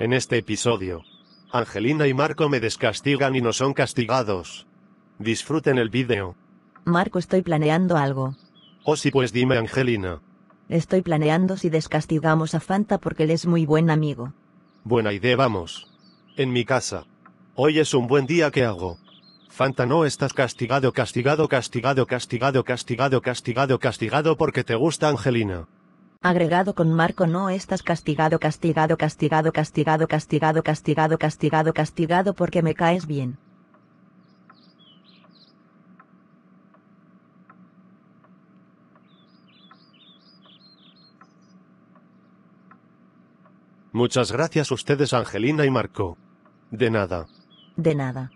En este episodio, Angelina y Marco me descastigan y no son castigados. Disfruten el vídeo. Marco, estoy planeando algo. Oh sí, pues dime Angelina. Estoy planeando si descastigamos a Fanta porque él es muy buen amigo. Buena idea, vamos. En mi casa. Hoy es un buen día, que hago? Fanta, no estás castigado, castigado, castigado, castigado, castigado, castigado, castigado porque te gusta Angelina agregado con marco no estás castigado castigado castigado castigado castigado castigado castigado castigado porque me caes bien. Muchas gracias ustedes Angelina y Marco. De nada. De nada.